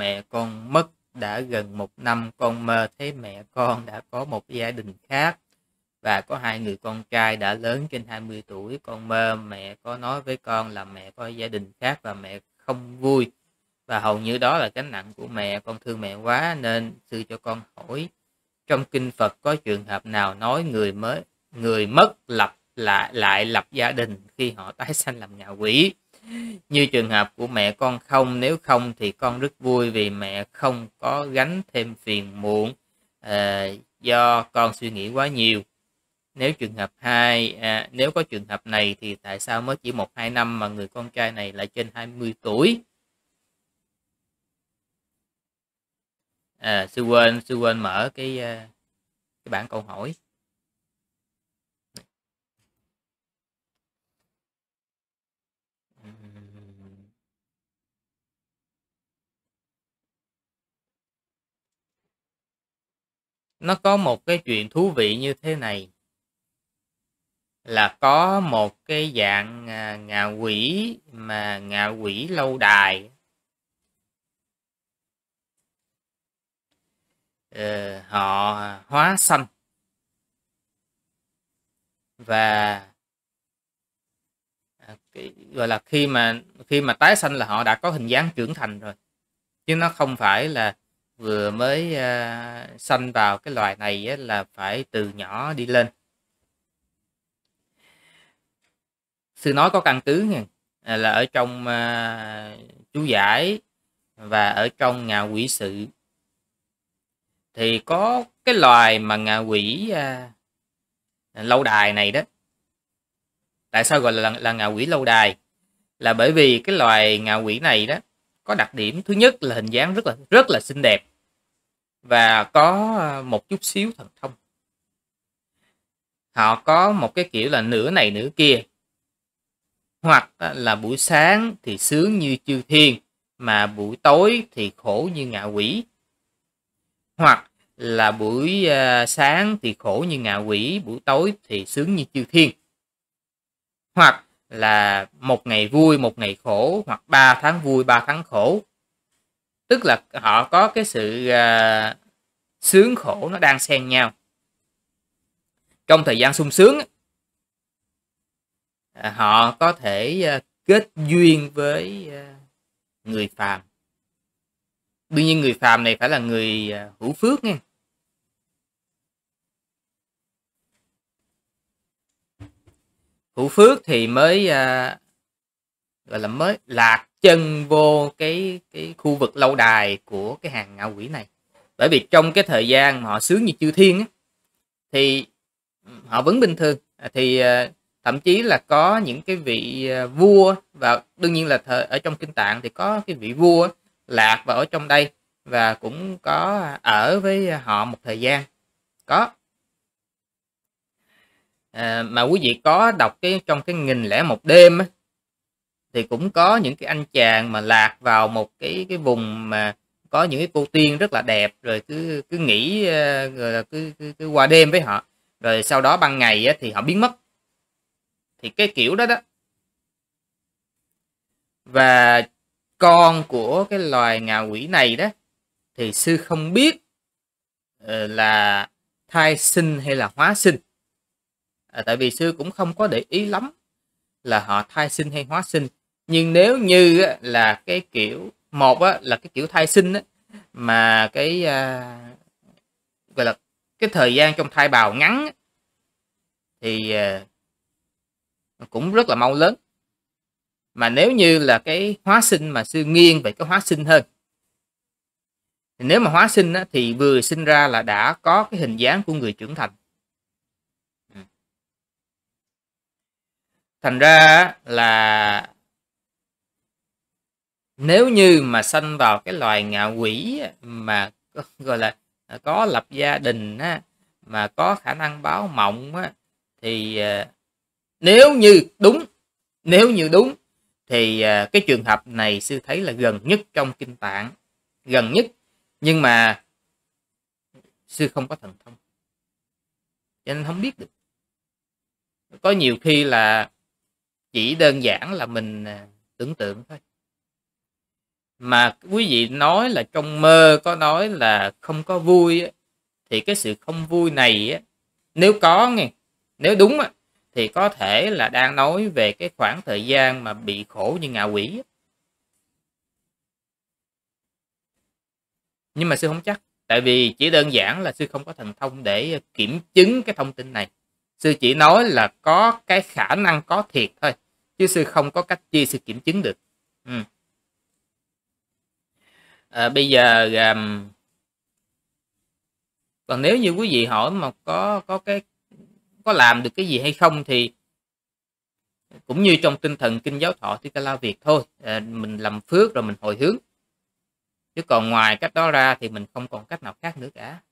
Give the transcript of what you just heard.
mẹ con mất đã gần một năm con mơ thấy mẹ con đã có một gia đình khác và có hai người con trai đã lớn trên 20 tuổi con mơ mẹ có nói với con là mẹ có gia đình khác và mẹ không vui và hầu như đó là gánh nặng của mẹ con thương mẹ quá nên sư cho con hỏi trong kinh Phật có trường hợp nào nói người mới người mất lập lại lại lập gia đình khi họ tái sanh làm ngạ quỷ như trường hợp của mẹ con không nếu không thì con rất vui vì mẹ không có gánh thêm phiền muộn à, do con suy nghĩ quá nhiều nếu trường hợp hai à, nếu có trường hợp này thì tại sao mới chỉ một hai năm mà người con trai này lại trên 20 tuổi à, sư quên sư quên mở cái ờ, cái bảng câu hỏi nó có một cái chuyện thú vị như thế này là có một cái dạng à, ngạ quỷ mà ngạ quỷ lâu đài ờ, họ hóa xanh và à, cái, gọi là khi mà khi mà tái sanh là họ đã có hình dáng trưởng thành rồi chứ nó không phải là vừa mới à, sanh vào cái loài này á, là phải từ nhỏ đi lên sư nói có căn cứ nha à, là ở trong à, chú giải và ở trong ngạ quỷ sự thì có cái loài mà ngạ quỷ à, lâu đài này đó tại sao gọi là là ngạ quỷ lâu đài là bởi vì cái loài ngạ quỷ này đó có đặc điểm thứ nhất là hình dáng rất là rất là xinh đẹp và có ờ, một chút xíu thần thông họ có một cái kiểu là nửa này nửa kia hoặc ờ, là buổi sáng thì sướng như chư thiên mà buổi tối thì khổ như ngạ quỷ hoặc là buổi ờ, sáng thì khổ như ngạ quỷ buổi tối thì sướng như chư thiên hoặc là một ngày vui một ngày khổ hoặc ba tháng vui ba tháng khổ tức là họ có cái sự à, sướng khổ nó đang xen nhau trong thời gian sung sướng à, họ có thể à, kết duyên với à, người phàm đương nhiên người phàm này phải là người à, hữu phước nha hữu phước thì mới à, gọi là mới lạc chân vô cái cái khu vực lâu đài của cái hàng ngạo quỷ này bởi vì trong cái thời gian mà họ sướng như chư thiên á, thì ừ, họ vẫn bình thường à, thì à, thậm chí là có những cái vị à, vua và đương nhiên là thời, ở trong kinh tạng thì có cái vị vua lạc và ở trong đây và cũng có ở với họ một thời gian có à, mà quý vị có đọc cái trong cái nghìn lẻ một đêm á, thì cũng có những cái anh chàng mà lạc vào một cái cái vùng mà có những cái cô tiên rất là đẹp rồi cứ cứ nghĩ ờ, rồi cứ, cứ cứ qua đêm với họ rồi sau đó ban ngày thì họ biến mất thì cái kiểu đó đó và con của cái loài ngạ quỷ này đó thì sư không biết ờ, là thai sinh hay là hóa sinh à, tại vì sư cũng không có để ý lắm là họ thai sinh hay hóa sinh nhưng nếu như là cái kiểu một là cái kiểu thai sinh mà cái à, gọi là cái thời gian trong thai bào ngắn thì à, cũng rất là mau lớn mà nếu như là cái hóa sinh mà sư nghiêng về cái hóa sinh hơn thì nếu mà hóa sinh á, thì vừa sinh ra là đã có cái hình dáng của người trưởng thành ừ. thành ra là nếu như mà sanh vào cái loài ngạ quỷ mà gọi là à, có lập gia đình á, mà có khả năng báo mộng á, thì à, nếu như đúng nếu như đúng thì à, cái trường hợp này sư thấy là gần nhất trong kinh tạng gần nhất nhưng mà sư không có thần thông cho nên không biết được có nhiều khi là chỉ đơn giản là mình tưởng tượng thôi mà quý vị nói là trong mơ có nói là không có vui ấy, thì cái sự không vui này ấy, nếu có nghe nếu đúng ấy, thì có thể là đang nói về cái khoảng thời gian mà bị khổ như ngạ quỷ ấy. nhưng mà sư không chắc tại vì chỉ đơn giản là sư không có thần thông để kiểm chứng cái thông tin này sư chỉ nói là có cái khả năng có thiệt thôi chứ sư không có cách chi sư kiểm chứng được ừ à, bây giờ um, còn nếu như quý vị hỏi mà có có cái có làm được cái gì hay không thì cũng như trong tinh thần kinh giáo thọ thì la việt thôi à, mình làm phước rồi mình hồi hướng chứ còn ngoài cách đó ra thì mình không còn cách nào khác nữa cả